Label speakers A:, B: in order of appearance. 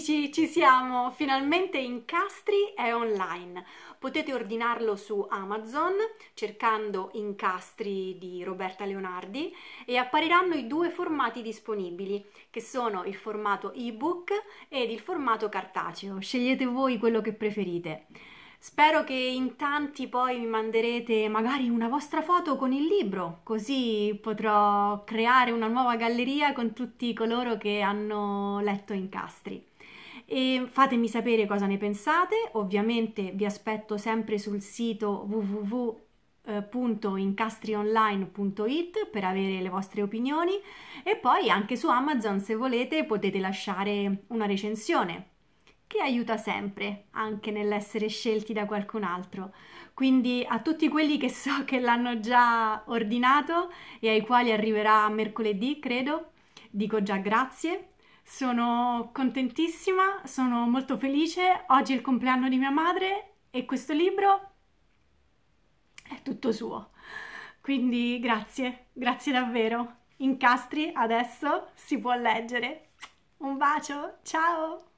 A: Ci, ci siamo, finalmente Incastri è online. Potete ordinarlo su Amazon cercando Incastri di Roberta Leonardi e appariranno i due formati disponibili che sono il formato ebook ed il formato cartaceo. Scegliete voi quello che preferite. Spero che in tanti poi mi manderete magari una vostra foto con il libro, così potrò creare una nuova galleria con tutti coloro che hanno letto Incastri. E fatemi sapere cosa ne pensate, ovviamente vi aspetto sempre sul sito www www.incastrionline.it eh, per avere le vostre opinioni e poi anche su Amazon se volete potete lasciare una recensione che aiuta sempre anche nell'essere scelti da qualcun altro. Quindi a tutti quelli che so che l'hanno già ordinato e ai quali arriverà mercoledì, credo, dico già grazie sono contentissima, sono molto felice. Oggi è il compleanno di mia madre e questo libro è tutto suo. Quindi grazie, grazie davvero. Incastri adesso si può leggere. Un bacio, ciao!